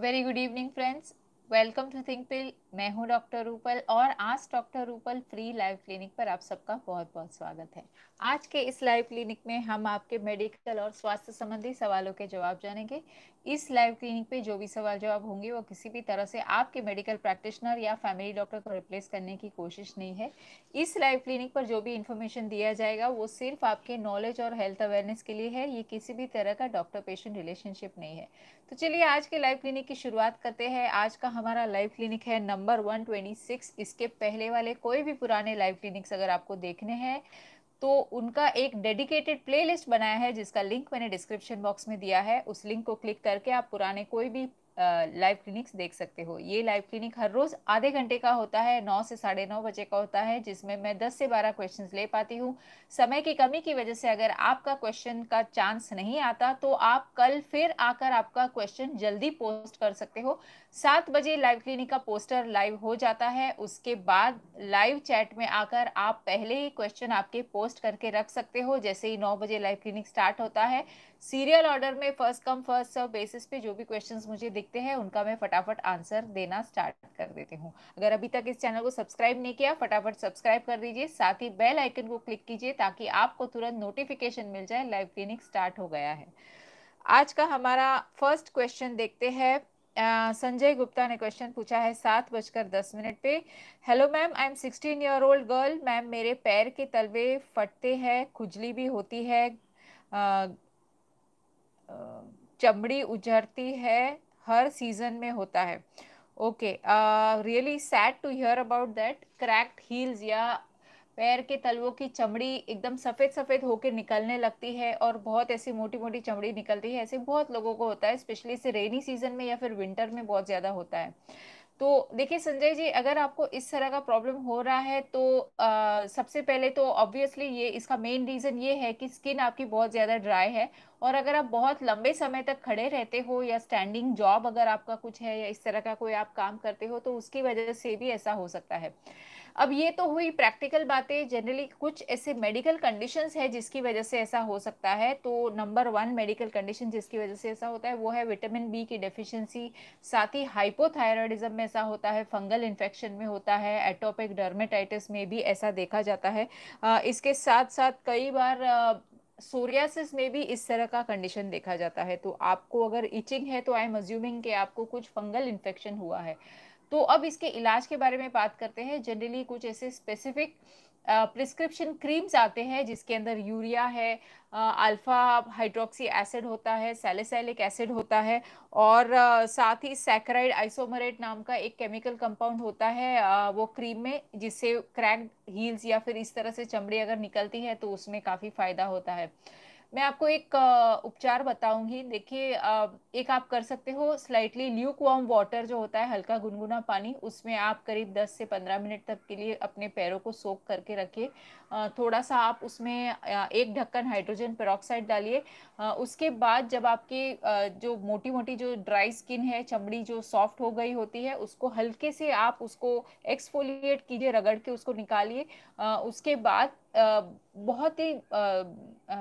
Very good evening friends welcome to think pill मैं हूं doctor Rupal और आज doctor Rupal free live clinic पर आप सबका बहुत बहुत स्वागत है आज के इस लाइव क्लिनिक में हम आपके मेडिकल और स्वास्थ्य संबंधी सवालों के जवाब जानेंगे इस लाइव क्लिनिक पे जो भी सवाल जवाब होंगे वो किसी भी तरह से आपके मेडिकल प्रैक्टिशनर या फैमिली डॉक्टर को रिप्लेस करने की कोशिश नहीं है इस लाइव क्लिनिक पर जो भी इंफॉर्मेशन दिया जाएगा वो सिर्फ आपके नॉलेज और हेल्थ अवेयरनेस के लिए है ये किसी भी तरह का डॉक्टर पेशेंट रिलेशनशिप नहीं है तो चलिए आज के लाइव क्लिनिक की शुरुआत करते हैं आज का हमारा लाइव क्लिनिक है नंबर 126 इसके पहले वाले कोई भी पुराने लाइव क्लिनिक्स अगर आपको देखने हैं तो उनका एक डेडिकेटेड प्लेलिस्ट बनाया है जिसका लिंक मैंने डिस्क्रिप्शन बॉक्स में दिया है उस लिंक को क्लिक करके आप पुराने कोई भी लाइव क्लिनिक्स देख सकते हो ये लाइव क्लिनिक हर रोज़ आधे घंटे का होता है नौ से साढ़े नौ बजे का होता है जिसमें मैं दस से बारह क्वेश्चंस ले पाती हूँ समय की कमी की वजह से अगर आपका क्वेश्चन का चांस नहीं आता तो आप कल फिर आकर आपका क्वेश्चन जल्दी पोस्ट कर सकते हो सात बजे लाइव क्लिनिक का पोस्टर लाइव हो जाता है उसके बाद लाइव चैट में आकर आप पहले ही क्वेश्चन आपके पोस्ट करके रख सकते हो जैसे ही नौ बजे लाइव क्लिनिक स्टार्ट होता है सीरियल ऑर्डर में first come first serve basis पे जो भी क्वेश्चंस मुझे दिखते हैं उनका मैं फटाफट आंसर देना स्टार्ट कर देती हूँ अगर अभी तक इस चैनल को सब्सक्राइब नहीं किया फटाफट सब्सक्राइब कर दीजिए साथ ही बेल आइकन को क्लिक कीजिए ताकि आपको तुरंत नोटिफिकेशन मिल जाए लाइव क्लिनिक स्टार्ट हो गया है आज का हमारा फर्स्ट क्वेश्चन देखते हैं संजय गुप्ता ने क्वेश्चन पूछा है सात बजकर दस मिनट पे hello ma'am I am sixteen year old girl ma'am मेरे पैर के तलवे फटते हैं खुजली भी होती है चमड़ी उजरती है हर सीजन में होता है okay really sad to hear about that cracked heels या पैर के तलवों की चमड़ी एकदम सफ़ेद सफ़ेद होकर निकलने लगती है और बहुत ऐसी मोटी मोटी चमड़ी निकलती है ऐसे बहुत लोगों को होता है स्पेशली से रेनी सीजन में या फिर विंटर में बहुत ज़्यादा होता है तो देखिए संजय जी अगर आपको इस तरह का प्रॉब्लम हो रहा है तो आ, सबसे पहले तो ऑब्वियसली ये इसका मेन रीज़न ये है कि स्किन आपकी बहुत ज़्यादा ड्राई है और अगर आप बहुत लंबे समय तक खड़े रहते हो या स्टैंडिंग जॉब अगर आपका कुछ है या इस तरह का कोई आप काम करते हो तो उसकी वजह से भी ऐसा हो सकता है अब ये तो हुई प्रैक्टिकल बातें जनरली कुछ ऐसे मेडिकल कंडीशंस है जिसकी वजह से ऐसा हो सकता है तो नंबर वन मेडिकल कंडीशन जिसकी वजह से ऐसा होता है वो है विटामिन बी की डेफिशिएंसी साथ ही हाइपोथायरॉयडिज्म में ऐसा होता है फंगल इन्फेक्शन में होता है एटोपिक डर्मेटाइटिस में भी ऐसा देखा जाता है इसके साथ साथ कई बार सोरियासिस में भी इस तरह का कंडीशन देखा जाता है तो आपको अगर इचिंग है तो आई एम अज्यूमिंग कि आपको कुछ फंगल इन्फेक्शन हुआ है तो अब इसके इलाज के बारे में बात करते हैं जनरली कुछ ऐसे स्पेसिफिक प्रिस्क्रिप्शन क्रीम्स आते हैं जिसके अंदर यूरिया है अल्फ़ा हाइड्रोक्सी एसिड होता है सेलेसैलिक एसिड होता है और आ, साथ ही सैक्राइड आइसोमरेट नाम का एक केमिकल कंपाउंड होता है आ, वो क्रीम में जिससे क्रैक हील्स या फिर इस तरह से चमड़ी अगर निकलती है तो उसमें काफ़ी फ़ायदा होता है मैं आपको एक उपचार बताऊंगी देखिए एक आप कर सकते हो स्लाइटली ल्यूक वार्म वाटर जो होता है हल्का गुनगुना पानी उसमें आप करीब 10 से 15 मिनट तक के लिए अपने पैरों को सोख करके रखिए थोड़ा सा आप उसमें एक ढक्कन हाइड्रोजन पेरोक्साइड डालिए उसके बाद जब आपकी जो मोटी मोटी जो ड्राई स्किन है चमड़ी जो सॉफ्ट हो गई होती है उसको हल्के से आप उसको एक्सफोलिएट कीजिए रगड़ के उसको निकालिए उसके बाद बहुत ही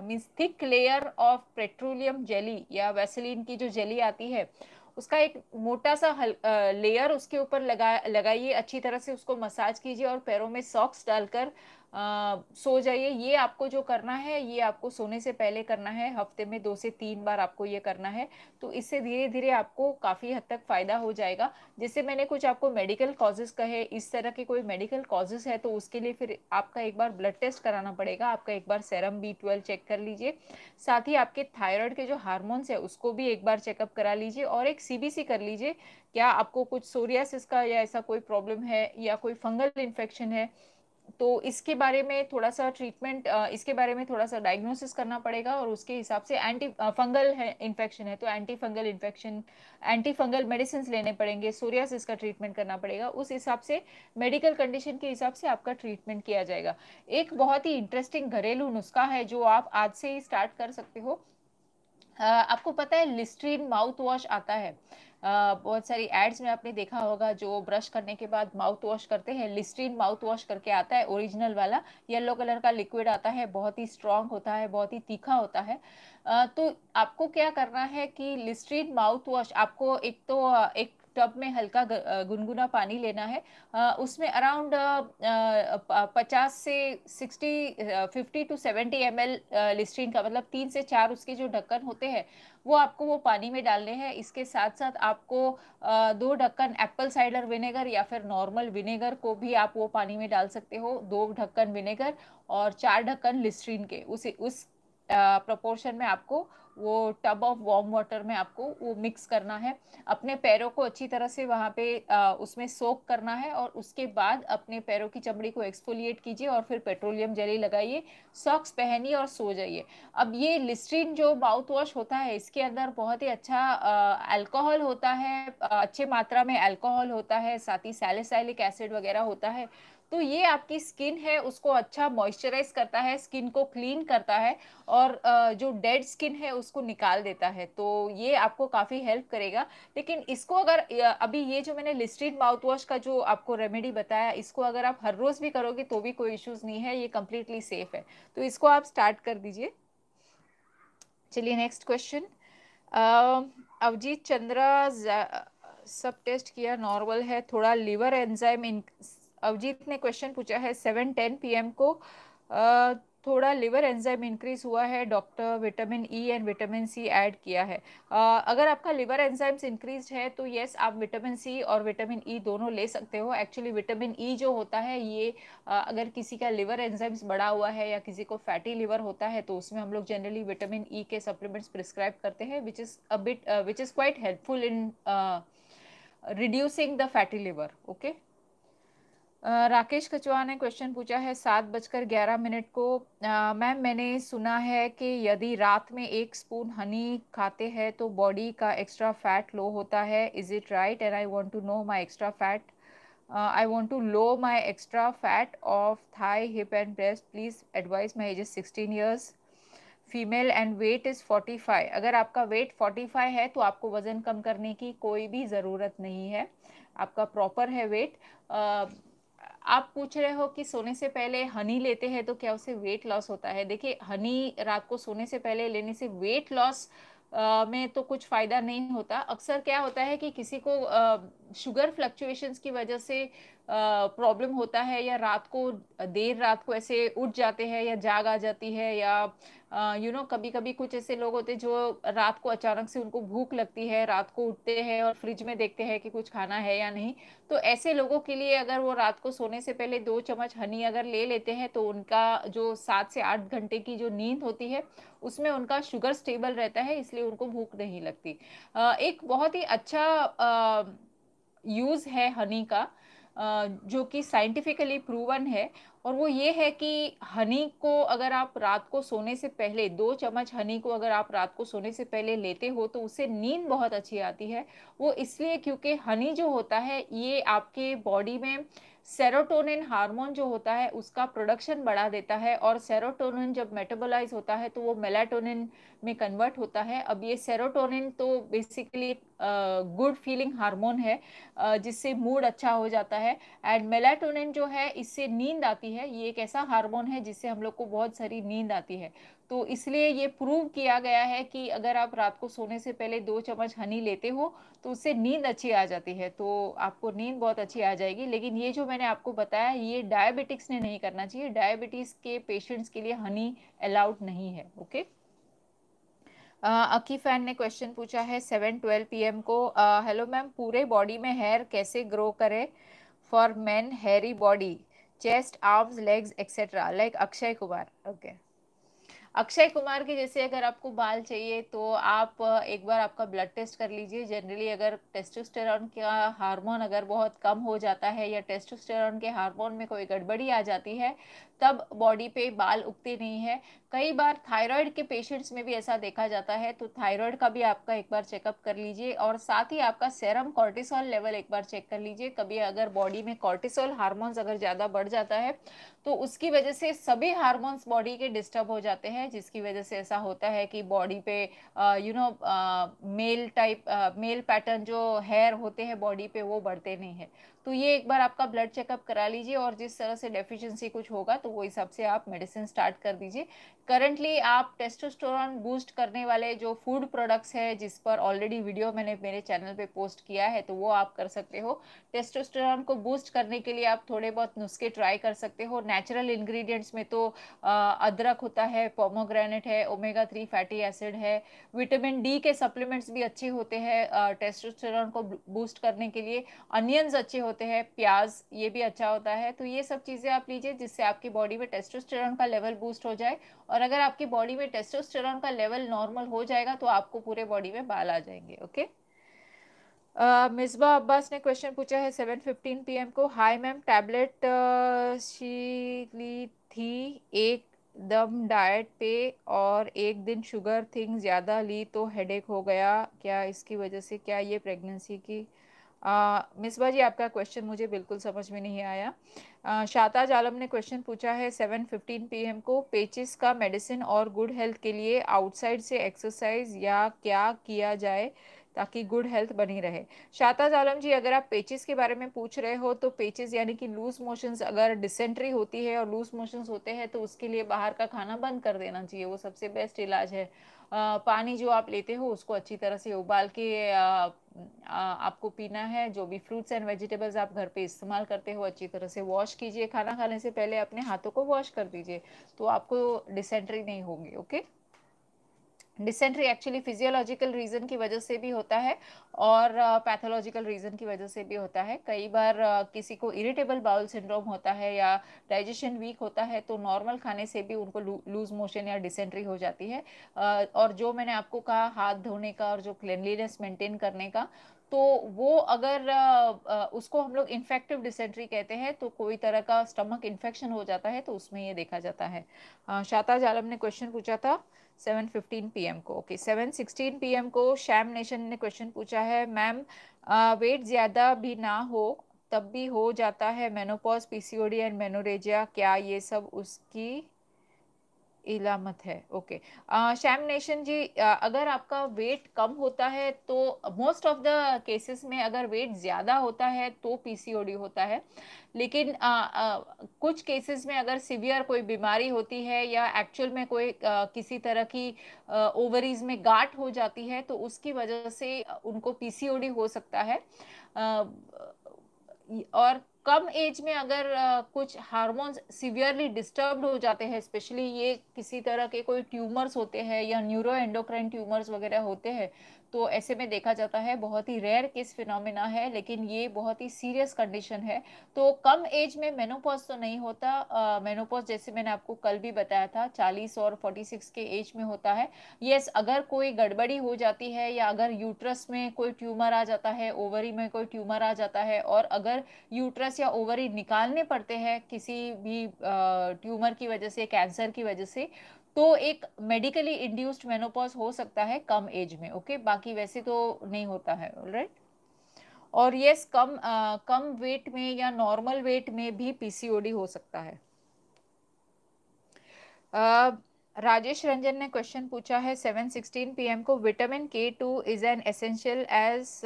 means thick layer of petroleum jelly या वैसलिन की जो जेली आती है उसका एक मोटा सा हल, आ, लेयर उसके ऊपर लगा लगाइए अच्छी तरह से उसको मसाज कीजिए और पैरों में सॉक्स डालकर आ, सो जाइए ये आपको जो करना है ये आपको सोने से पहले करना है हफ्ते में दो से तीन बार आपको ये करना है तो इससे धीरे धीरे आपको काफ़ी हद तक फ़ायदा हो जाएगा जैसे मैंने कुछ आपको मेडिकल कॉजेज़ कहे इस तरह के कोई मेडिकल कॉजेज़ है तो उसके लिए फिर आपका एक बार ब्लड टेस्ट कराना पड़ेगा आपका एक बार सेरम बी चेक कर लीजिए साथ ही आपके थायरॉयड के जो हारमोन्स है उसको भी एक बार चेकअप करा लीजिए और एक सी कर लीजिए क्या आपको कुछ सोरियासिस का या ऐसा कोई प्रॉब्लम है या कोई फंगल इन्फेक्शन है तो इसके बारे में थोड़ा सा ट्रीटमेंट इसके बारे में थोड़ा सा डायग्नोसिस करना पड़ेगा और उसके हिसाब से एंटी फंगल है इन्फेक्शन है तो anti fungal infection anti fungal medicine लेने पड़ेंगे सोरियासिस का ट्रीटमेंट करना पड़ेगा उस हिसाब से मेडिकल कंडीशन के हिसाब से आपका ट्रीटमेंट किया जाएगा एक बहुत ही इंटरेस्टिंग घरेलू नुस्खा है जो आप आज से ही स्टार्ट कर सकते हो आपको पता है लिस्ट्रीन माउथ वॉश आता है बहुत सारी एड्स में आपने देखा होगा जो ब्रश करने के बाद माउथ वॉश करते हैं लिस्ट्रीन माउथ वॉश करके आता है ओरिजिनल वाला येलो कलर का लिक्विड आता है बहुत ही स्ट्रांग होता है बहुत ही तीखा होता है तो आपको क्या करना है कि लिस्ट्रीन माउथ वॉश आपको एक तो एक टब में हल्का गुनगुना पानी लेना है उसमें अराउंड 50 से 60 50 टू 70 एम एल लिस्ट्रीन का मतलब तीन से चार उसके जो ढक्कन होते हैं वो आपको वो पानी में डालने हैं इसके साथ साथ आपको दो ढक्कन एप्पल साइडर विनेगर या फिर नॉर्मल विनेगर को भी आप वो पानी में डाल सकते हो दो ढक्कन विनेगर और चार ढक्कन लिस्ट्रीन के उसे उस प्रपोर्शन में आपको वो टब ऑफ वार्म वाटर में आपको वो मिक्स करना है अपने पैरों को अच्छी तरह से वहाँ पे आ, उसमें सोक करना है और उसके बाद अपने पैरों की चमड़ी को एक्सफोलिएट कीजिए और फिर पेट्रोलियम जेली लगाइए सॉक्स पहनिए और सो जाइए अब ये लिस्ट्रीन जो माउथ वॉश होता है इसके अंदर बहुत ही अच्छा अल्कोहल होता है अच्छे मात्रा में अल्कोहल होता है साथ ही सैलिसाइलिक एसिड वगैरह होता है तो ये आपकी स्किन है उसको अच्छा मॉइस्चराइज करता है स्किन को क्लीन करता है और जो डेड स्किन है उसको निकाल देता है तो ये आपको काफ़ी हेल्प करेगा लेकिन इसको अगर अभी ये जो मैंने लिस्ट्रीन माउथ वॉश का जो आपको रेमेडी बताया इसको अगर आप हर रोज़ भी करोगे तो भी कोई इश्यूज़ नहीं है ये कम्प्लीटली सेफ है तो इसको आप स्टार्ट कर दीजिए चलिए नेक्स्ट क्वेश्चन अवजीत चंद्रा सब टेस्ट किया नॉर्मल है थोड़ा लिवर एंजाइम अवजीत ने क्वेश्चन पूछा है सेवन टेन एम को थोड़ा लिवर एंजाइम इंक्रीज हुआ है doctor vitamin E and vitamin C add किया है अगर आपका लिवर एंजाइम्स इंक्रीज है तो येस आप विटामिन सी और विटामिन ई e दोनों ले सकते हो एक्चुअली विटामिन ई जो होता है ये अगर किसी का लिवर एंजाइम्स बढ़ा हुआ है या किसी को फैटी लिवर होता है तो उसमें हम लोग जनरली विटामिन ई के सप्लीमेंट्स प्रिस्क्राइब करते हैं which is a bit which is quite helpful in reducing the fatty liver okay Rakesh Kachua ने क्वेश्चन पूछा है सात बजकर ग्यारह मिनट को मैम मैंने सुना है कि यदि रात में एक स्पून हनी खाते हैं तो बॉडी का एक्स्ट्रा फैट लो होता है is it right and I want to know my extra fat I want to low my extra fat of thigh hip and breast please advise my age is sixteen years female and weight is forty five अगर आपका weight forty five है तो आपको वज़न कम करने की कोई भी ज़रूरत नहीं है आपका प्रॉपर है वेट आप पूछ रहे हो कि सोने से पहले हनी लेते हैं तो क्या उसे वेट लॉस होता है देखिए हनी रात को सोने से पहले लेने से वेट लॉस में तो कुछ फ़ायदा नहीं होता अक्सर क्या होता है कि किसी को शुगर फ्लक्चुएशंस की वजह से प्रॉब्लम होता है या रात को देर रात को ऐसे उठ जाते हैं या जाग आ जाती है या यू नो कभी कभी कुछ ऐसे लोग होते हैं जो रात को अचानक से उनको भूख लगती है रात को उठते हैं और फ्रिज में देखते हैं कि कुछ खाना है या नहीं तो ऐसे लोगों के लिए अगर वो रात को सोने से पहले दो चम्मच हनी अगर ले लेते हैं तो उनका जो सात से आठ घंटे की जो नींद होती है उसमें उनका शुगर स्टेबल रहता है इसलिए उनको भूख नहीं लगती एक बहुत ही अच्छा यूज़ है हनी का जो कि साइंटिफिकली प्रूवन है और वो ये है कि हनी को अगर आप रात को सोने से पहले दो चम्मच हनी को अगर आप रात को सोने से पहले लेते हो तो उससे नींद बहुत अच्छी आती है वो इसलिए क्योंकि हनी जो होता है ये आपके बॉडी में सेरोटोनिन हार्मोन जो होता है उसका प्रोडक्शन बढ़ा देता है और सेरोटोनिन जब मेटाबोलाइज होता है तो वो मेलाटोनिन में कन्वर्ट होता है अब ये सेरोटोनिन तो बेसिकली गुड फीलिंग हार्मोन है जिससे मूड अच्छा हो जाता है एंड मेलाटोनिन जो है इससे नींद आती है ये एक ऐसा हार्मोन है जिससे हम लोग को बहुत सारी नींद आती है तो इसलिए ये प्रूव किया गया है कि अगर आप रात को सोने से पहले दो चम्मच हनी लेते हो तो उससे नींद अच्छी आ जाती है तो आपको नींद बहुत अच्छी आ जाएगी लेकिन ये जो मैंने आपको बताया ये डायबिटिक्स ने नहीं करना चाहिए डायबिटीज़ के पेशेंट्स के लिए हनी अलाउड नहीं है ओके अकी फैन ने क्वेश्चन पूछा है सेवन ट्वेल्व पी को हेलो मैम पूरे बॉडी में हेयर कैसे ग्रो करे for man hairy body chest arms legs etcetera like Akshay Kumar okay okay. Akshay Kumar के जैसे अगर आपको बाल चाहिए तो आप एक बार आपका ब्लड टेस्ट कर लीजिए जनरली अगर टेस्टोस्टेरॉन का हार्मोन अगर बहुत कम हो जाता है या टेस्टोस्टेरॉन के हार्मोन में कोई गड़बड़ी आ जाती है तब बॉडी पे बाल उगते नहीं है कई बार थायराइड के पेशेंट्स में भी ऐसा देखा जाता है तो थायराइड का भी आपका एक बार चेकअप कर लीजिए और साथ ही आपका सेरम कॉर्टिसोल लेवल एक बार चेक कर लीजिए कभी अगर बॉडी में कॉर्टिसोल हार्मोन्स अगर ज़्यादा बढ़ जाता है तो उसकी वजह से सभी हार्मोन्स बॉडी के डिस्टर्ब हो जाते हैं जिसकी वजह से ऐसा होता है कि बॉडी पे you know male type male pattern जो हेयर होते हैं बॉडी पे वो बढ़ते नहीं है तो ये एक बार आपका ब्लड चेकअप करा लीजिए और जिस तरह से डेफिशिएंसी कुछ होगा तो वो हिसाब से आप मेडिसिन स्टार्ट कर दीजिए करंटली आप टेस्टोस्टेरोन बूस्ट करने वाले जो फूड प्रोडक्ट्स है जिस पर ऑलरेडी वीडियो मैंने मेरे चैनल पे पोस्ट किया है तो वो आप कर सकते हो टेस्टोस्टेरोन को बूस्ट करने के लिए आप थोड़े बहुत नुस्खे ट्राई कर सकते हो नेचुरल इन्ग्रीडियंट्स में तो अदरक होता है पोमोग्रेनेट है ओमेगा थ्री फैटी एसिड है विटामिन डी के सप्लीमेंट्स भी अच्छे होते हैं टेस्टोस्टेरोन को बूस्ट करने के लिए अनियंस अच्छे होते होते हैं प्याज ये भी अच्छा होता है तो ये सब चीज़ें आप लीजिए जिससे आपकी बॉडी में टेस्टोस्टेरोन का लेवल बूस्ट हो जाए और अगर आपकी बॉडी में टेस्टोस्टेरोन का लेवल नॉर्मल हो जाएगा तो आपको पूरे बॉडी में बाल आ जाएंगे ओके मिसबा अब्बास ने क्वेश्चन पूछा है सेवन फिफ्टीन पी को हाई मैम टैबलेट शी ली थी एक दम डाइट पे और एक दिन शुगर थिंग ज़्यादा ली तो हेडेक हो गया क्या इसकी वजह से क्या ये प्रेगनेंसी की मिसबा जी आपका क्वेश्चन मुझे बिल्कुल समझ में नहीं आया शाताज आलम ने क्वेश्चन पूछा है 7:15 पीएम को पेचिस का मेडिसिन और गुड हेल्थ के लिए आउटसाइड से एक्सरसाइज या क्या किया जाए ताकि गुड हेल्थ बनी रहे शाताज आलम जी अगर आप पेचिस के बारे में पूछ रहे हो तो पेचिस यानी कि लूज मोशंस अगर डिसेंट्री होती है और लूज मोशंस होते हैं तो उसके लिए बाहर का खाना बंद कर देना चाहिए वो सबसे बेस्ट इलाज है पानी जो आप लेते हो उसको अच्छी तरह से उबाल के आपको पीना है जो भी फ्रूट्स एंड वेजिटेबल्स आप घर पे इस्तेमाल करते हो अच्छी तरह से वॉश कीजिए खाना खाने से पहले अपने हाथों को वॉश कर दीजिए तो आपको डिसेंट्री नहीं होगी okay dysentery actually physiological reason की वजह से भी होता है और पैथोलॉजिकल रीज़न की वजह से भी होता है कई बार किसी को इरिटेबल बाउल सिंड्रोम होता है या डाइजेशन वीक होता है तो नॉर्मल खाने से भी उनको लूज मोशन या डिसेंट्री हो जाती है और जो मैंने आपको कहा हाथ धोने का और जो क्लिनलीनेस मेंटेन करने का तो वो अगर उसको हम लोग इन्फेक्टिव डिसेंट्री कहते हैं तो कोई तरह का स्टमक इन्फेक्शन हो जाता है तो उसमें ये देखा जाता है शाता जालम ने क्वेश्चन पूछा था सेवन फिफ्टीन पी को ओके सेवन सिक्सटीन पी को शैम नेशन ने क्वेश्चन पूछा है मैम वेट ज़्यादा भी ना हो तब भी हो जाता है मेनोपॉज पीसीओडी एंड मेनोरेजिया क्या ये सब उसकी इलामत है ओके शैम नेशन जी आ, अगर आपका वेट कम होता है तो मोस्ट ऑफ द केसेस में अगर वेट ज़्यादा होता है तो पीसीओडी होता है लेकिन आ, आ, कुछ केसेस में अगर सिवियर कोई बीमारी होती है या एक्चुअल में कोई आ, किसी तरह की ओवरीज में गाट हो जाती है तो उसकी वजह से उनको पीसीओडी हो सकता है आ, और कम एज में अगर कुछ हार्मोन्स सिवियरली डिस्टर्ब हो जाते हैं स्पेशली ये किसी तरह के कोई ट्यूमर्स होते हैं या न्यूरो एंडोक्राइन ट्यूमर्स वगैरह होते हैं तो ऐसे में देखा जाता है बहुत ही रेयर केस फिनोमिना है लेकिन ये बहुत ही सीरियस कंडीशन है तो कम एज में मेनोपॉज तो नहीं होता मेनोपॉज जैसे मैंने आपको कल भी बताया था 40 और 46 के एज में होता है यस अगर कोई गड़बड़ी हो जाती है या अगर यूट्रस में कोई ट्यूमर आ जाता है ओवरी में कोई ट्यूमर आ जाता है और अगर यूट्रस या ओवरी निकालने पड़ते हैं किसी भी ट्यूमर की वजह से कैंसर की वजह से तो एक मेडिकली इंड्यूस्ड मेनोपॉज हो सकता है कम एज में ओके okay? बाकी वैसे तो नहीं होता है राइट right? और यस कम आ, कम वेट में या नॉर्मल वेट में भी पीसीओडी हो सकता है आ, राजेश रंजन ने क्वेश्चन पूछा है 716 पीएम को vitamin K two is an essential as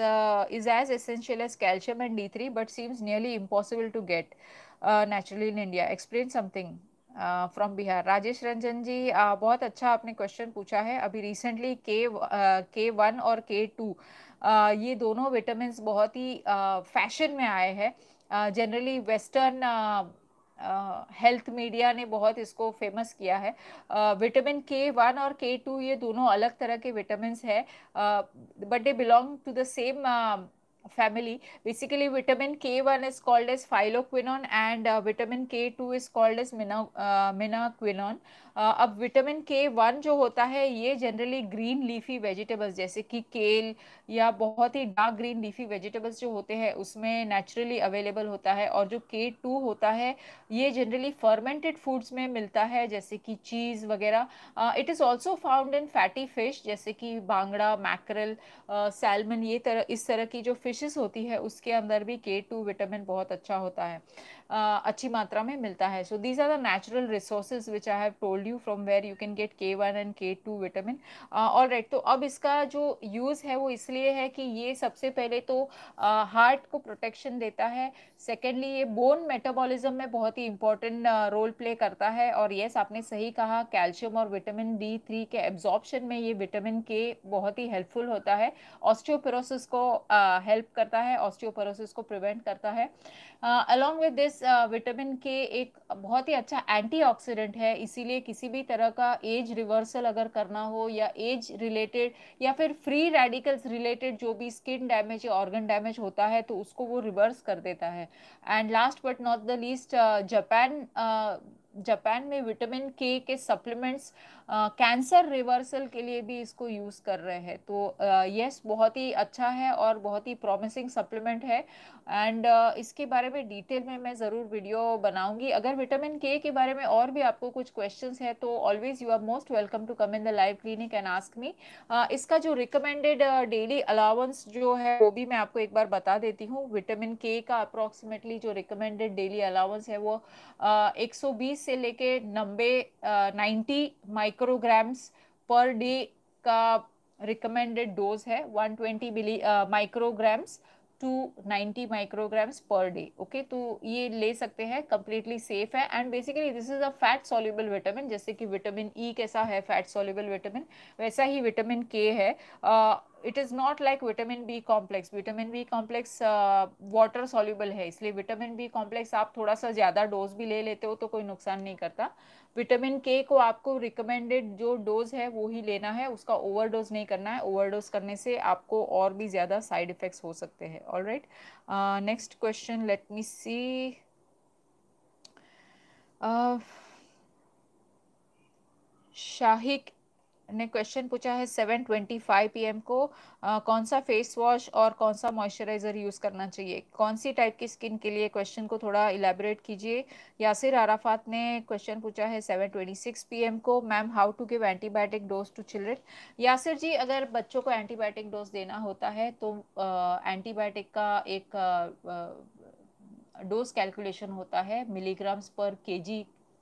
is as essential as calcium and D three but seems nearly impossible to get naturally in India explain something from Bihar Rajesh Ranjan ji uh, बहुत अच्छा आपने क्वेश्चन पूछा है अभी recently के के one और के टू uh, ये दोनों विटामिन बहुत ही फैशन uh, में आए हैं जनरली वेस्टर्न हेल्थ मीडिया ने बहुत इसको फेमस किया है विटामिन के वन और के टू ये दोनों अलग तरह के विटामिन है but they belong to the same family basically vitamin k1 is called as phylloquinone and uh, vitamin k2 is called as mina, uh, minoquinone अब विटामिन के वन जो होता है ये जनरली ग्रीन लीफी वेजिटेबल्स जैसे कि kale या बहुत ही डार्क ग्रीन लीफी वेजिटेबल्स जो होते हैं उसमें नेचुरली अवेलेबल होता है और जो के टू होता है ये जनरली फर्मेंटेड फूड्स में मिलता है जैसे कि चीज़ वगैरह it is also found in fatty fish जैसे कि बांगड़ा मैकरल सैलमन ये तरह इस तरह की जो फिशेस होती है उसके अंदर भी के टू विटामिन बहुत अच्छा होता है अच्छी मात्रा में मिलता है so these are the natural resources which I have told you from where you can get K one and K two vitamin all right तो अब इसका जो यूज़ है वो इसलिए है कि ये सबसे पहले तो हार्ट uh, को प्रोटेक्शन देता है सेकेंडली ये बोन मेटाबॉलिज्म में बहुत ही इंपॉर्टेंट रोल प्ले करता है और येस yes, आपने सही कहा कैल्शियम और विटामिन डी थ्री के एब्जॉर्बशन में ये विटामिन के बहुत ही हेल्पफुल होता है ऑस्टियोपेरोसिस को हेल्प uh, करता है ऑस्टियोपेरोसिस को प्रिवेंट करता है along with this vitamin K uh, एक बहुत ही अच्छा एंटीऑक्सीडेंट है इसीलिए किसी भी तरह का एज रिवर्सल अगर करना हो या एज रिलेटेड या फिर फ्री रेडिकल्स रिलेटेड जो भी स्किन डैमेज या ऑर्गन डैमेज होता है तो उसको वो रिवर्स कर देता है and last but not the least Japan Japan में विटामिन के के सप्लीमेंट्स uh, कैंसर रिवर्सल के लिए भी इसको यूज़ कर रहे हैं तो यस बहुत ही अच्छा है और बहुत ही प्रॉमिसिंग सप्लीमेंट है एंड इसके बारे में डिटेल में मैं ज़रूर वीडियो बनाऊंगी अगर विटामिन के के बारे में और भी आपको कुछ क्वेश्चंस है तो always you are most welcome to come in the live clinic and ask me इसका जो रिकमेंडेड डेली अलाउंस जो है वो भी मैं आपको एक बार बता देती हूँ विटामिन के का अप्रॉक्सीमेटली जो रिकमेंडेड डेली अलाउंस है वो एक से लेके नब्बे ninety micro micrograms per day का रिकमेंडेड डोज है 120 milli micrograms to 90 micrograms per day okay तो ये ले सकते हैं कम्प्लीटली सेफ है and basically this is a fat soluble vitamin जैसे कि विटामिन ई e कैसा है फैट सोल्यूबल विटामिन वैसा ही विटामिन के है it is not like vitamin B complex vitamin B complex water soluble है इसलिए विटामिन बी कॉम्प्लेक्स आप थोड़ा सा ज़्यादा डोज भी ले लेते हो तो कोई नुकसान नहीं करता विटामिन के को आपको रिकमेंडेड जो डोज है वो ही लेना है उसका ओवरडोज नहीं करना है ओवरडोज करने से आपको और भी ज़्यादा साइड इफ़ेक्ट्स हो सकते हैं all right next question let me see Shahik ने क्वेश्चन पूछा है 7:25 पीएम को आ, कौन सा फेस वॉश और कौन सा मॉइस्चराइजर यूज करना चाहिए कौन सी टाइप की स्किन के लिए क्वेश्चन को थोड़ा इलेबोरेट कीजिए यासिर आराफात ने क्वेश्चन पूछा है 7:26 पीएम को ma'am how to give antibiotic dose to children Yasir ji अगर बच्चों को एंटीबायोटिक डोज देना होता है तो एंटीबायोटिक का एक डोज कैलकुलेशन होता है मिलीग्राम्स पर के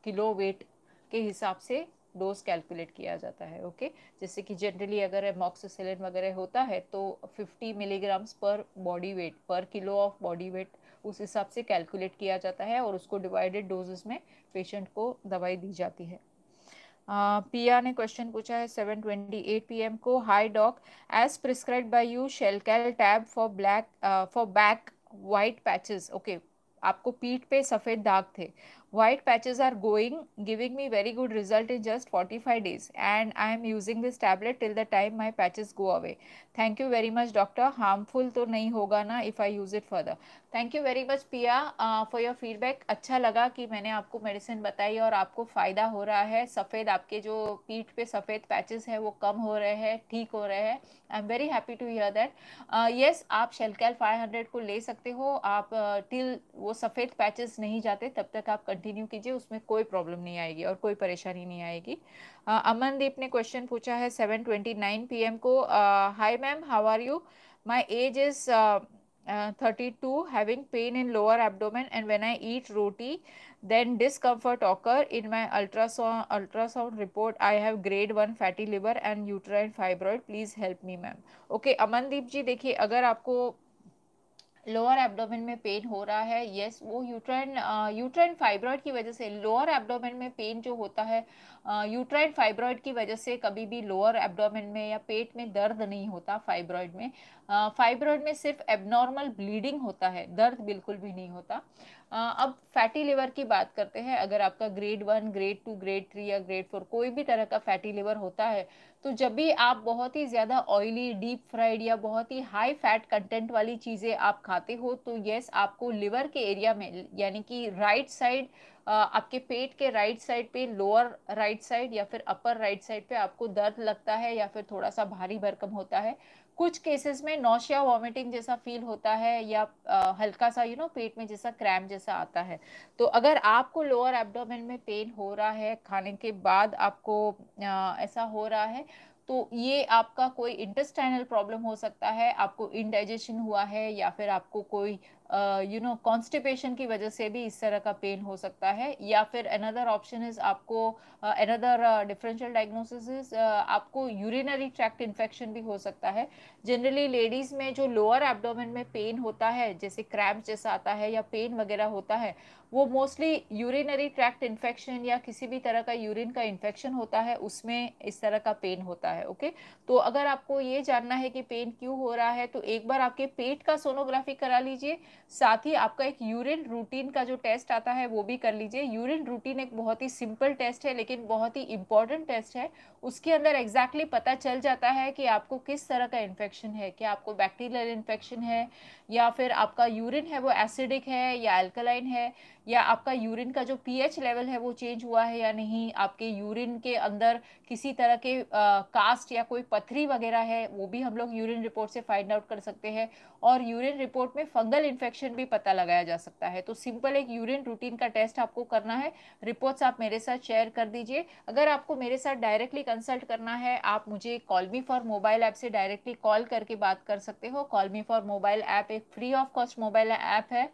किलो वेट के हिसाब से डोज कैलकुलेट किया जाता है ओके जैसे कि जनरली अगर एमॉक्सिसिलिन वगैरह होता है तो 50 milligrams per body weight per kilo of body weight उस हिसाब से कैलकुलेट किया जाता है और उसको डिवाइडेड डोजेस में पेशेंट को दवाई दी जाती है पिया uh, ने क्वेश्चन पूछा है 7:28 एम को hi doc as prescribed by you Shelcal tab for black for back white patches okay आपको पीठ पे सफ़ेद दाग थे white patches are going giving me very good result in just 45 days and I am using this tablet till the time my patches go away. Thank you very much doctor. Harmful to nahi hoga na if I use it further. Thank you very much Pia uh, for your feedback. acha laga ki maine aapko medicine batayi aur aapko fayda ho raha hai safed aapke jo जो pe safed patches hai wo kam ho rahe hai theek ho rahe hai i am very happy to hear that uh, yes aap Shelcal 500 ko le sakte ho aap uh, till wo safed patches nahi jate tab tak aap continue कीजिए उसमें कोई problem नहीं आएगी और कोई परेशानी नहीं आएगी अमनदीप ने क्वेश्चन पूछा है सेवन ट्वेंटी नाइन को hi ma'am how are you my age is thirty two having pain in lower abdomen and when I eat roti then discomfort occur in my ultrasound ultrasound report I have grade one fatty liver and uterine fibroid please help me ma'am okay Amandeep ji देखिए अगर आपको lower abdomen में pen हो रहा है yes yes, वो uterine uterine fibroid की वजह से लोअर एब्डोमेन में पेन जो होता है यूट्राइन फाइब्रॉइड की वजह से कभी भी लोअर एब्डोमेन में या पेट में दर्द नहीं होता फाइब्रॉइड में फाइब्रॉइड में सिर्फ एबनॉर्मल ब्लीडिंग होता है दर्द बिल्कुल भी नहीं होता uh, अब फैटी लिवर की बात करते हैं अगर आपका grade one grade two grade three या ग्रेड फोर कोई भी तरह का फैटी लिवर होता है तो जब भी आप बहुत ही ज़्यादा ऑयली डीप फ्राइड या बहुत ही हाई फैट कंटेंट वाली चीज़ें आप खाते हो तो यस आपको लिवर के एरिया में यानी कि राइट साइड आपके पेट के राइट साइड पे लोअर राइट साइड या फिर अपर राइट साइड पे आपको दर्द लगता है या फिर थोड़ा सा भारी भरकम होता है कुछ केसेस में नौशिया वॉमिटिंग जैसा फील होता है या आ, हल्का सा यू नो पेट में जैसा क्रैम जैसा आता है तो अगर आपको लोअर एब्डोमेन में पेन हो रहा है खाने के बाद आपको आ, ऐसा हो रहा है तो ये आपका कोई इंटेस्टाइनल प्रॉब्लम हो सकता है आपको इनडाइजेशन हुआ है या फिर आपको कोई यू नो कॉन्स्टिपेशन की वजह से भी इस तरह का पेन हो सकता है या फिर अनदर ऑप्शन इज आपको अनदर डिफरेंशियल डायग्नोसिस इज आपको यूरिनरी ट्रैक्ट इन्फेक्शन भी हो सकता है जनरली लेडीज़ में जो लोअर एब्डोमेन में पेन होता है जैसे क्रैम्प जैसा आता है या पेन वगैरह होता है वो मोस्टली यूरिनरी ट्रैक्ट इन्फेक्शन या किसी भी तरह का यूरिन का इन्फेक्शन होता है उसमें इस तरह का पेन होता है ओके तो अगर आपको ये जानना है कि पेन क्यों हो रहा है तो एक बार आपके पेट का सोनोग्राफी करा लीजिए साथ ही आपका एक यूरिन रूटीन का जो टेस्ट आता है वो भी कर लीजिए यूरिन रूटीन एक बहुत ही सिंपल टेस्ट है लेकिन बहुत ही इंपॉर्टेंट टेस्ट है उसके अंदर एग्जैक्टली exactly पता चल जाता है कि आपको किस तरह का इन्फेक्शन है क्या आपको बैक्टीरियल इन्फेक्शन है या फिर आपका यूरिन है वो एसिडिक है या एल्कलाइन है या आपका यूरिन का जो पीएच लेवल है वो चेंज हुआ है या नहीं आपके यूरिन के अंदर किसी तरह के आ, कास्ट या कोई पथरी वगैरह है वो भी हम लोग यूरिन रिपोर्ट से फाइंड आउट कर सकते हैं और यूरिन रिपोर्ट में फंगल इन्फेक्शन भी पता लगाया जा सकता है तो सिंपल एक यूरिन रूटीन का टेस्ट आपको करना है रिपोर्ट्स आप मेरे साथ शेयर कर दीजिए अगर आपको मेरे साथ डायरेक्टली कंसल्ट करना है आप मुझे कॉलमी फॉर मोबाइल ऐप से डायरेक्टली कॉल करके बात कर सकते हो कॉलमी फॉर मोबाइल ऐप एक free of cost mobile app है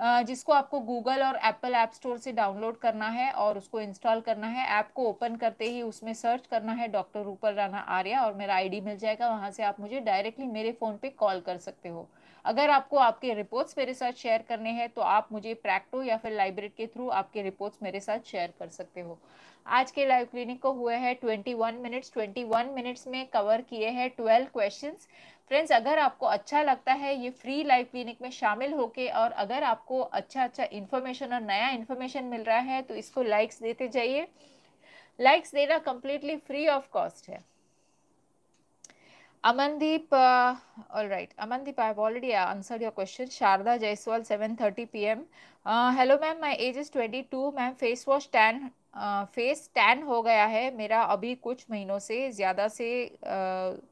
जिसको आपको गूगल और एप्पल ऐप स्टोर से डाउनलोड करना है और उसको इंस्टॉल करना है ऐप को ओपन करते ही उसमें सर्च करना है डॉक्टर रूपल राना आर्या और मेरा आईडी मिल जाएगा वहां से आप मुझे डायरेक्टली मेरे फ़ोन पे कॉल कर सकते हो अगर आपको आपके रिपोर्ट्स मेरे साथ शेयर करने हैं तो आप मुझे प्रैक्टो या फिर लाइब्रेरी के थ्रू आपके रिपोर्ट्स मेरे साथ शेयर कर सकते हो आज के लाइव क्लिनिक को हुए हैं 21 मिनट्स 21 मिनट्स में कवर किए हैं 12 क्वेश्चंस फ्रेंड्स अगर आपको अच्छा लगता है ये फ्री लाइफ क्लिनिक में शामिल होके और अगर आपको अच्छा अच्छा इन्फॉर्मेशन और नया इन्फॉर्मेशन मिल रहा है तो इसको लाइक्स देते जाइए लाइक्स देना कम्प्लीटली फ्री ऑफ कॉस्ट है Amandeep all right Amandeep I already answer your question Sharda Jaiswal seven thirty P M hello ma'am my age is twenty two ma'am face wash tan face tan हो गया है मेरा अभी कुछ महीनों से ज़्यादा से आ,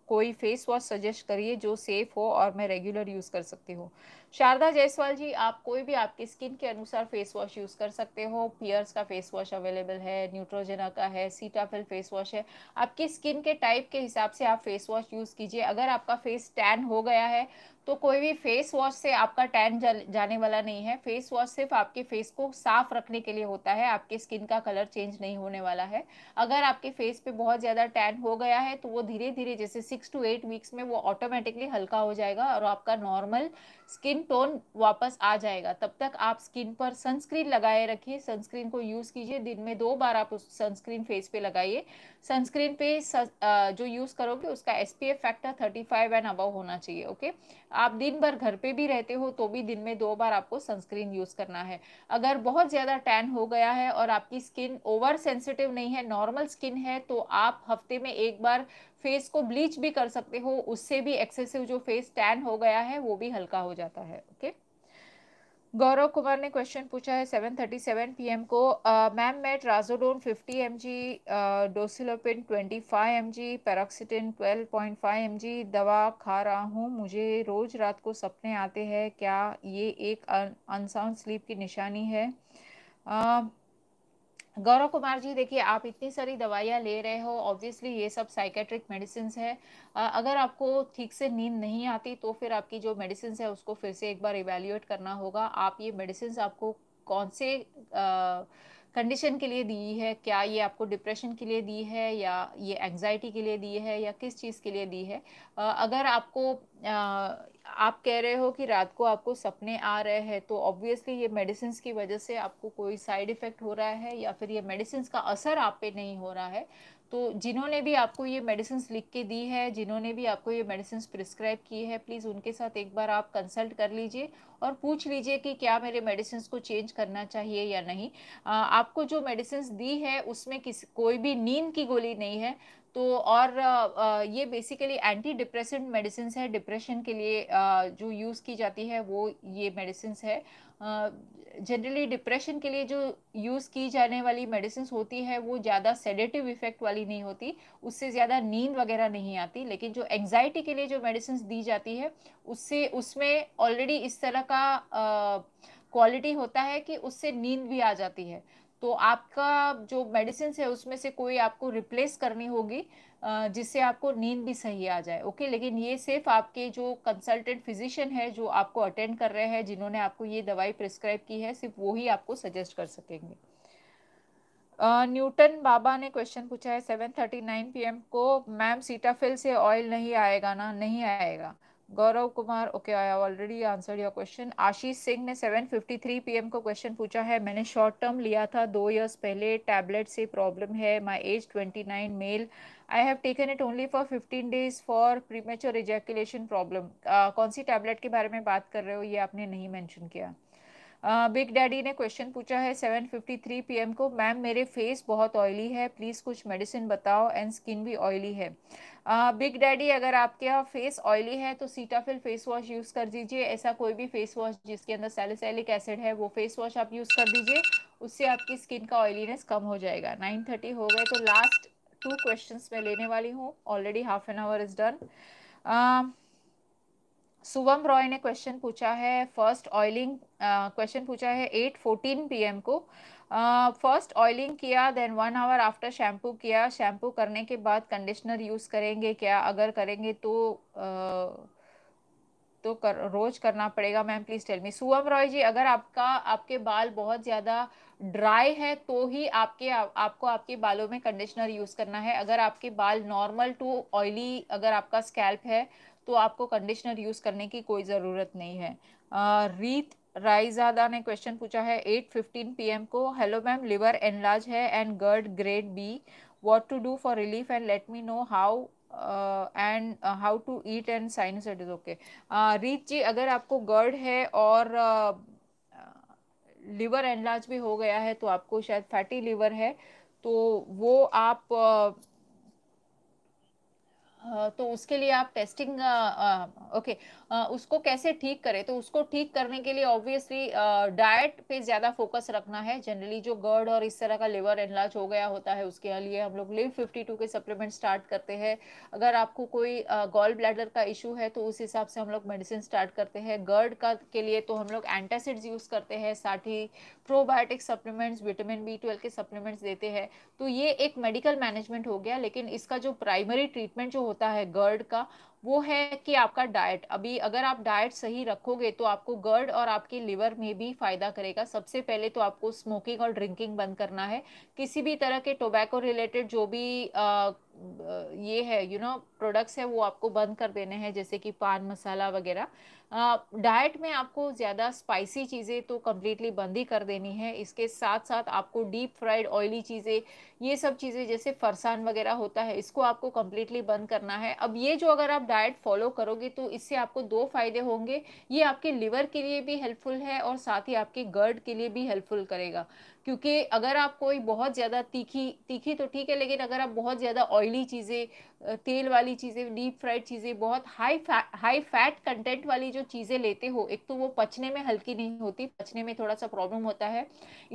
कोई फेस वॉश सजेस्ट करिए जो सेफ़ हो और मैं रेगुलर यूज़ कर सकती हूँ शारदा जायसवाल जी आप कोई भी आपकी स्किन के अनुसार फेस वॉश यूज़ कर सकते हो पियर्स का फेस वॉश अवेलेबल है न्यूट्रोजेना का है सीटाफिल फेस वॉश है आपकी स्किन के टाइप के हिसाब से आप फेस वॉश यूज़ कीजिए अगर आपका फेस टैन हो गया है तो कोई भी फेस वॉश से आपका टैन जाने वाला नहीं है फेस वॉश सिर्फ आपके फेस को साफ रखने के लिए होता है आपके स्किन का कलर चेंज नहीं होने वाला है अगर आपके फेस पे बहुत ज़्यादा टैन हो गया है तो वो धीरे धीरे जैसे सिक्स टू एट वीक्स में वो ऑटोमेटिकली हल्का हो जाएगा और आपका नॉर्मल स्किन टोन वापस आ जाएगा तब तक आप स्किन पर सनस्क्रीन लगाए रखिए सनस्क्रीन को यूज़ कीजिए दिन में दो बार आप उस सनस्क्रीन फेस पे लगाइए सनस्क्रीन पे स, आ, जो यूज़ करोगे उसका S factor thirty five and above होना चाहिए ओके आप दिन भर घर पे भी रहते हो तो भी दिन में दो बार आपको सनस्क्रीन यूज़ करना है अगर बहुत ज़्यादा टैन हो गया है और आपकी स्किन ओवर सेंसिटिव नहीं है नॉर्मल स्किन है तो आप हफ्ते में एक बार फेस को ब्लीच भी कर सकते हो उससे भी एक्सेसिव जो फेस टैन हो गया है वो भी हल्का हो जाता है ओके गौरव कुमार ने क्वेश्चन पूछा है 7:37 पीएम को मैम मैं trazodone 50 G dosulepin twenty five M twelve point five M G दवा खा रहा हूँ मुझे रोज रात को सपने आते हैं क्या ये एक अनसाउंड स्लीप की निशानी है uh, गौरव कुमार जी देखिए आप इतनी सारी दवाइयाँ ले रहे हो ऑब्वियसली ये सब साइकेट्रिक मेडिसिन है अगर आपको ठीक से नींद नहीं आती तो फिर आपकी जो मेडिसिन है उसको फिर से एक बार इवेल्यूएट करना होगा आप ये मेडिसिन आपको कौन से आ, कंडीशन के लिए दी है क्या ये आपको डिप्रेशन के लिए दी है या ये एंजाइटी के लिए दी है या किस चीज़ के लिए दी है अगर आपको आप कह रहे हो कि रात को आपको सपने आ रहे हैं तो ऑब्वियसली ये मेडिसिन की वजह से आपको कोई साइड इफ़ेक्ट हो रहा है या फिर ये मेडिसिन का असर आप पे नहीं हो रहा है तो जिन्होंने भी आपको ये मेडिसिन लिख के दी है जिन्होंने भी आपको ये मेडिसिन प्रिस्क्राइब की है प्लीज़ उनके साथ एक बार आप कंसल्ट कर लीजिए और पूछ लीजिए कि क्या मेरे मेडिसिन को चेंज करना चाहिए या नहीं आ, आपको जो मेडिसिन दी है उसमें किसी कोई भी नींद की गोली नहीं है तो और ये बेसिकली एंटी डिप्रेसेंट मेडिसिन है डिप्रेशन के लिए जो यूज़ की जाती है वो ये मेडिसिन है जनरली डिप्रेशन के लिए जो यूज़ की जाने वाली मेडिसिन होती है वो ज़्यादा सेडेटिव इफेक्ट वाली नहीं होती उससे ज़्यादा नींद वगैरह नहीं आती लेकिन जो एंग्जाइटी के लिए जो मेडिसिन दी जाती है उससे उसमें ऑलरेडी इस तरह का क्वालिटी होता है कि उससे नींद भी आ जाती है तो आपका जो मेडिसिन है उसमें से कोई आपको रिप्लेस करनी होगी जिससे आपको नींद भी सही आ जाए ओके लेकिन ये सिर्फ आपके जो कंसल्टेंट फिजिशियन है जो आपको अटेंड कर रहे हैं जिन्होंने आपको ये दवाई प्रिस्क्राइब की है सिर्फ वो ही आपको सजेस्ट कर सकेंगे न्यूटन बाबा ने क्वेश्चन पूछा है सेवन थर्टी नाइन पी को मैम सीटाफिल से ऑयल नहीं आएगा ना नहीं आएगा Gaurav Kumar okay I have already answered your question Ashish Singh ने 7:53 पीएम को क्वेश्चन पूछा है मैंने शॉर्ट टर्म लिया था दो इयर्स पहले टैबलेट से प्रॉब्लम है my age 29 male I have taken it only for 15 days for premature ejaculation problem कौन सी टैबलेट के बारे में बात कर रहे हो ये आपने नहीं मेंशन किया बिग डैडी ने क्वेश्चन पूछा है 7:53 पीएम को मैम मेरे फेस बहुत ऑयली है प्लीज़ कुछ मेडिसिन बताओ एंड स्किन भी ऑयली है बिग uh, डैडी अगर आपके यहाँ फेस ऑयली है तो सीटाफिल फेस वॉश यूज़ कर दीजिए ऐसा कोई भी फेस वॉश जिसके अंदर सैलिसैलिक एसिड है वो फेस वॉश आप यूज़ कर दीजिए उससे आपकी स्किन का ऑयलीनेस कम हो जाएगा 9:30 हो गए तो लास्ट टू क्वेश्चन मैं लेने वाली हूँ already half an hour is done Suvam Roy ने क्वेश्चन पूछा है फर्स्ट ऑयलिंग क्वेश्चन पूछा है एट पी एम को फर्स्ट uh, ऑयलिंग किया then one hour after shampoo किया शैम्पू करने के बाद कंडीशनर यूज़ करेंगे क्या अगर करेंगे तो uh, तो कर, रोज करना पड़ेगा ma'am please tell me Suvam Roy ji अगर आपका आपके बाल बहुत ज़्यादा ड्राई है तो ही आपके आ, आपको आपके बालों में कंडीशनर यूज़ करना है अगर आपके बाल नॉर्मल टू ऑयली अगर आपका स्कैल्प है तो आपको कंडीशनर यूज़ करने की कोई ज़रूरत नहीं है रीत रायजादा ने क्वेश्चन पूछा है एट फिफ्टीन पी एम को हेलो मैम लिवर एनलाज है and GERD grade B what to do for relief and let me know how and how to eat and it is okay Reet ji अगर आपको गर्ड है और liver एनलाज भी हो गया है तो आपको शायद फैटी लिवर है तो वो आप uh, तो उसके लिए आप टेस्टिंग ओके उसको कैसे ठीक करें तो उसको ठीक करने के लिए ऑब्वियसली डाइट पे ज़्यादा फोकस रखना है जनरली जो गर्ड और इस तरह का लिवर एनलाज हो गया होता है उसके लिए हम लोग लिव 52 के सप्लीमेंट स्टार्ट करते हैं अगर आपको कोई गॉल ब्लैडर का इशू है तो उस हिसाब से हम लोग मेडिसिन स्टार्ट करते हैं गर्ड का के लिए तो हम लोग एंटासिड्स यूज़ करते हैं साथ ही probiotic supplements vitamin B twelve के सप्लीमेंट्स देते हैं तो ये एक मेडिकल मैनेजमेंट हो गया लेकिन इसका जो प्राइमरी ट्रीटमेंट जो होता है गर्ड का वो है कि आपका डाइट अभी अगर आप डाइट सही रखोगे तो आपको गर्ड और आपके लिवर में भी फायदा करेगा सबसे पहले तो आपको स्मोकिंग और ड्रिंकिंग बंद करना है किसी भी तरह के टोबैको रिलेटेड जो भी आ, ये है यू नो प्रोडक्ट्स है वो आपको बंद कर देने हैं जैसे कि पान मसाला वगैरह डाइट में आपको ज़्यादा स्पाइसी चीज़ें तो कम्प्लीटली बंद ही कर देनी है इसके साथ साथ आपको डीप फ्राइड ऑयली चीज़ें ये सब चीज़ें जैसे फरसान वगैरह होता है इसको आपको कम्प्लीटली बंद करना है अब ये जो अगर आप डाइट फॉलो करोगे तो इससे आपको दो फ़ायदे होंगे ये आपके लिवर के लिए भी हेल्पफुल है और साथ ही आपके गर्ड के लिए भी हेल्पफुल करेगा क्योंकि अगर आप कोई बहुत ज़्यादा तीखी तीखी तो ठीक है लेकिन अगर आप बहुत ज़्यादा ऑयली चीज़ें तेल वाली चीज़ें डीप फ्राइड चीज़ें बहुत हाई फै, हाई फैट कंटेंट वाली जो चीज़ें लेते हो एक तो वो पचने में हल्की नहीं होती पचने में थोड़ा सा प्रॉब्लम होता है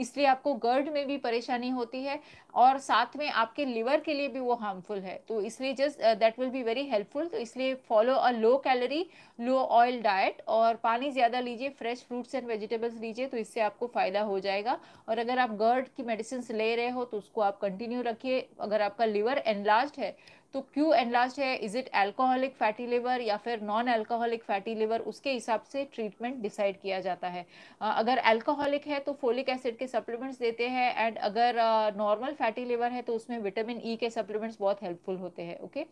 इसलिए आपको गर्ड में भी परेशानी होती है और साथ में आपके लिवर के लिए भी वो हार्मफुल है तो इसलिए just that will be very helpful तो इसलिए follow a low calorie low oil diet और पानी ज़्यादा लीजिए फ्रेश फ्रूट्स एंड वेजिटेबल्स लीजिए तो इससे आपको फ़ायदा हो जाएगा और अगर अगर आप गर्ड की मेडिसिन ले रहे हो तो उसको आप कंटिन्यू रखिए अगर आपका लिवर एनलास्ट है तो क्यों लास्ट है is it alcoholic fatty liver या फिर नॉन एल्कोहलिक फैटी लिवर उसके हिसाब से ट्रीटमेंट डिसाइड किया जाता है अगर एल्कोहलिक है तो फोलिक एसिड के सप्लीमेंट्स देते हैं एंड अगर नॉर्मल फैटी लिवर है तो उसमें विटामिन ई e के सप्लीमेंट्स बहुत हेल्पफुल होते हैं ओके okay?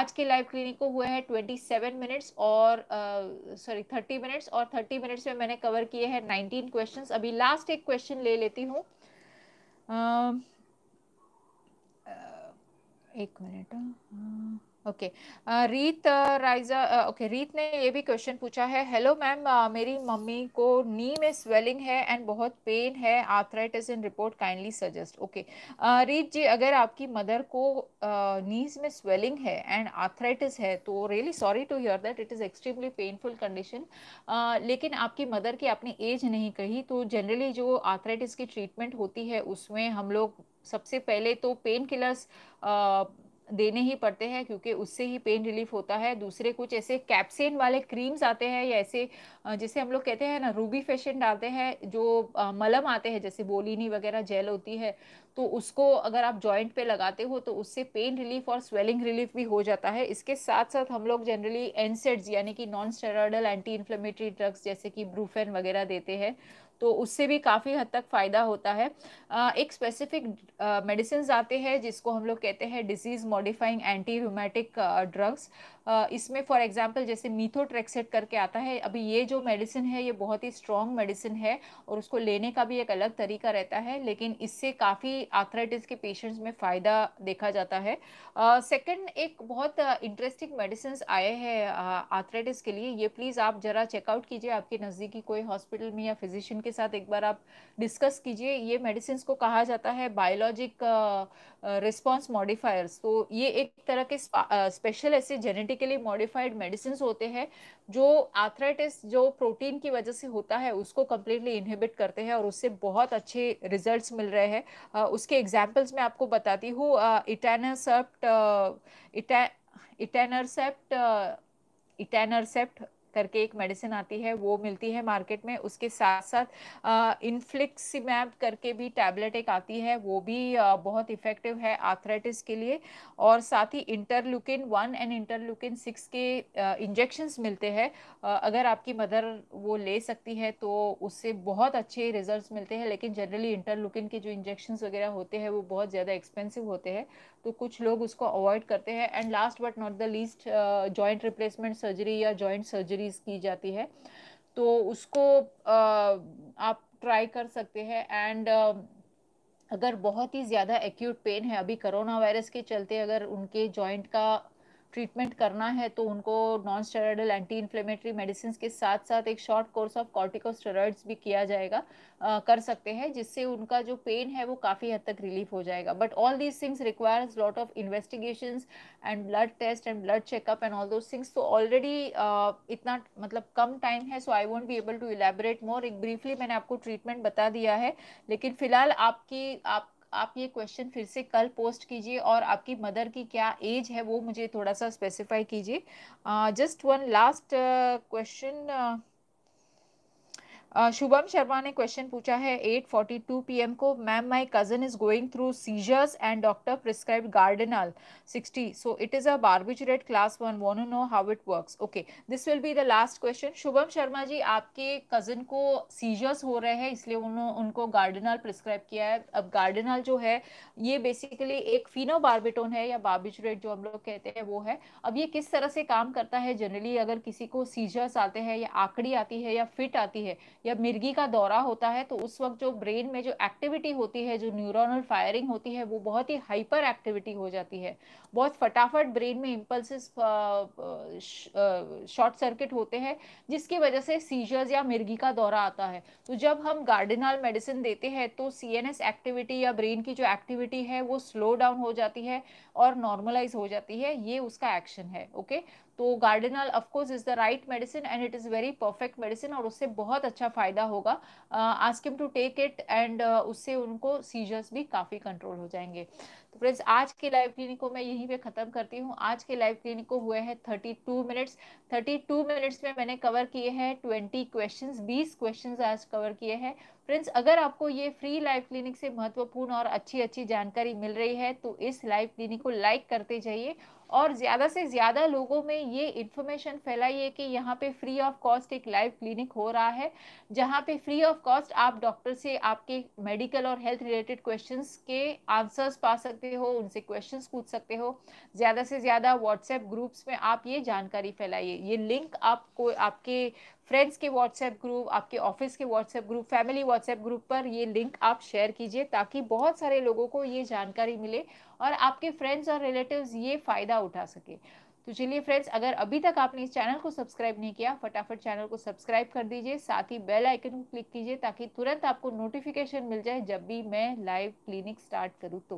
आज के लाइव क्लिनिक को हुए हैं ट्वेंटी सेवन मिनट्स और सॉरी थर्टी मिनट्स और थर्टी मिनट्स में मैंने कवर किए हैं नाइनटीन क्वेश्चन अभी लास्ट एक क्वेश्चन ले लेती हूँ एक मिनट हाँ। ओके रीत राइजा ओके रीत ने ये भी क्वेश्चन पूछा है हेलो मैम uh, मेरी मम्मी को नी में स्वेलिंग है एंड बहुत पेन है arthritis in report kindly suggest okay Reet ji अगर आपकी मदर को नीज uh, में स्वेलिंग है एंड आर्थराइटिस है तो really sorry to hear that it is extremely painful condition लेकिन आपकी मदर की आपने एज नहीं कही तो जनरली जो आर्थराइटिस की ट्रीटमेंट होती है उसमें हम लोग सबसे पहले तो पेन किलर्स uh, देने ही पड़ते हैं क्योंकि उससे ही पेन रिलीफ होता है दूसरे कुछ ऐसे कैप्सेन वाले क्रीम्स आते हैं या ऐसे जैसे हम लोग कहते हैं ना रूबी फेशन डालते हैं जो मलम आते हैं जैसे बोलिनी वगैरह जेल होती है तो उसको अगर आप जॉइंट पे लगाते हो तो उससे पेन रिलीफ और स्वेलिंग रिलीफ भी हो जाता है इसके साथ साथ हम लोग जनरली एनसेड्स यानी कि non steroidal anti inflammatory drugs जैसे कि ब्रूफेन वगैरह देते हैं तो उससे भी काफ़ी हद तक फ़ायदा होता है एक स्पेसिफिक मेडिसिन आते हैं जिसको हम लोग कहते हैं disease modifying anti rheumatic drugs इसमें फॉर एग्जांपल जैसे मीथोट्रेक्सेट करके आता है अभी ये जो मेडिसिन है ये बहुत ही स्ट्रॉन्ग मेडिसिन है और उसको लेने का भी एक अलग तरीका रहता है लेकिन इससे काफ़ी आर्थराइटिस के पेशेंट्स में फ़ायदा देखा जाता है सेकेंड uh, एक बहुत इंटरेस्टिंग मेडिसिन आए हैं आर्थराइटिस के लिए ये प्लीज़ आप ज़रा चेकआउट कीजिए आपके नज़दीकी कोई हॉस्पिटल में या फिजिशियन के साथ एक बार आप डिस्कस कीजिए ये मेडिसिन को कहा जाता है बायोलॉजिक रिस्पॉन्स मॉडिफायर्स तो ये एक तरह के स्पेशल ऐसे जेनेटिकली मॉडिफाइड मेडिसिन होते हैं जो आर्थराइटिस जो प्रोटीन की वजह से होता है उसको कम्प्लीटली इनहिबिट करते हैं और उससे बहुत अच्छे रिजल्ट्स मिल रहे हैं उसके एग्जाम्पल्स मैं आपको बताती हूँ इटानासेप्ट इटेनरसेप्ट इटेनरसेप्ट करके एक मेडिसिन आती है वो मिलती है मार्केट में उसके साथ साथ इन्फ्लिक्सिमैब करके भी टैबलेट एक आती है वो भी आ, बहुत इफ़ेक्टिव है आर्थराइटिस के लिए और साथ ही interleukin one and interleukin six के इंजेक्शंस मिलते हैं अगर आपकी मदर वो ले सकती है तो उससे बहुत अच्छे रिजल्ट मिलते हैं लेकिन जनरली इंटरलुकिन के जो इंजेक्शन वगैरह होते हैं वो बहुत ज़्यादा एक्सपेंसिव होते हैं तो कुछ लोग उसको अवॉइड करते हैं and last but not the least joint replacement surgery या जॉइंट सर्जरी सर्जरीज की जाती है तो उसको आप ट्राई कर सकते हैं एंड अगर बहुत ही ज़्यादा एक्यूट पेन है अभी कोरोना वायरस के चलते अगर उनके जॉइंट का ट्रीटमेंट करना है तो उनको non steroidal anti inflammatory medicine के साथ साथ एक शॉर्ट कोर्स ऑफ कॉर्टिकोस्टेरॉइड्स भी किया जाएगा आ, कर सकते हैं जिससे उनका जो पेन है वो काफ़ी हद तक रिलीफ हो जाएगा but all these things requires lot of investigation and blood test and blood checkup and all those things तो ऑलरेडी इतना मतलब कम टाइम है so I won't be able to elaborate more एक ब्रीफली मैंने आपको ट्रीटमेंट बता दिया है लेकिन फिलहाल आपकी आप आप ये क्वेश्चन फिर से कल पोस्ट कीजिए और आपकी मदर की क्या एज है वो मुझे थोड़ा सा स्पेसिफाई कीजिए just one last question Shubham Sharma ने क्वेश्चन पूछा है 8:42 पीएम को ma'am my cousin is going through seizures and doctor prescribe Gardenal 60 so it is a barbiturate class 1 want to know how it works okay this will be the last question Shubham Sharma ji आपके cousin को seizures हो रहे हैं इसलिए उन्होंने उनको गार्डनल prescribe किया है अब गार्डनल जो है ये बेसिकली एक फिनोबार्बिटोन है या बार्बिटरेट जो हम लोग कहते हैं वो है अब ये किस तरह से काम करता है जनरली अगर किसी को सीजर्स आते हैं या आकड़ी आती है या फिट आती है या मिर्गी का दौरा होता है तो उस वक्त जो ब्रेन में जो एक्टिविटी होती है जो न्यूरोनल फायरिंग होती है वो बहुत ही हाइपर एक्टिविटी हो जाती है बहुत फटाफट ब्रेन में इम्पल्सिस शॉर्ट सर्किट होते हैं जिसकी वजह से सीजर्स या मिर्गी का दौरा आता है तो जब हम गार्डिनल मेडिसिन देते हैं तो सी एक्टिविटी या ब्रेन की जो एक्टिविटी है वो स्लो डाउन हो जाती है और नॉर्मलाइज हो जाती है ये उसका एक्शन है ओके तो Gardenal of course is the right medicine and it is very perfect medicine और उससे बहुत अच्छा फ़ायदा होगा ask him to take it and उससे उनको सीजर्स भी काफ़ी कंट्रोल हो जाएंगे तो फ्रेंड्स आज के लाइव क्लिनिक को मैं यहीं पे खत्म करती हूँ आज के लाइव क्लिनिक को हुए हैं thirty two minutes thirty two minutes में मैंने कवर किए हैं ट्वेंटी क्वेश्चन बीस क्वेश्चन आज कवर किए हैं फ्रेंड्स अगर आपको ये फ्री लाइफ क्लिनिक से महत्वपूर्ण और अच्छी अच्छी जानकारी मिल रही है तो इस लाइव क्लिनिक को लाइक करते जाइए और ज़्यादा से ज़्यादा लोगों में ये इन्फॉर्मेशन फैलाइए कि यहाँ पे फ्री ऑफ कॉस्ट एक लाइव क्लिनिक हो रहा है जहाँ पे फ्री ऑफ कॉस्ट आप डॉक्टर से आपके मेडिकल और हेल्थ रिलेटेड क्वेश्चंस के आंसर्स पा सकते हो उनसे क्वेश्चंस पूछ सकते हो ज़्यादा से ज़्यादा व्हाट्सएप ग्रुप्स में आप ये जानकारी फैलाइए ये लिंक आपको आपके फ्रेंड्स के व्हाट्सएप ग्रुप आपके ऑफिस के WhatsApp group family WhatsApp group पर ये लिंक आप शेयर कीजिए ताकि बहुत सारे लोगों को ये जानकारी मिले और आपके फ्रेंड्स और रिलेटिव्स ये फ़ायदा उठा सके तो चलिए फ्रेंड्स अगर अभी तक आपने इस चैनल को सब्सक्राइब नहीं किया फटाफट चैनल को सब्सक्राइब कर दीजिए साथ ही बेल आइकन को क्लिक कीजिए ताकि तुरंत आपको नोटिफिकेशन मिल जाए जब भी मैं लाइव क्लिनिक स्टार्ट करूँ तो,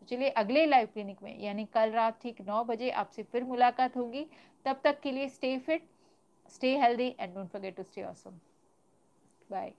तो चलिए अगले लाइव क्लिनिक में यानी कल रात ठीक नौ बजे आपसे फिर मुलाकात होगी तब तक के लिए stay fit Stay healthy and don't forget to stay awesome. Bye.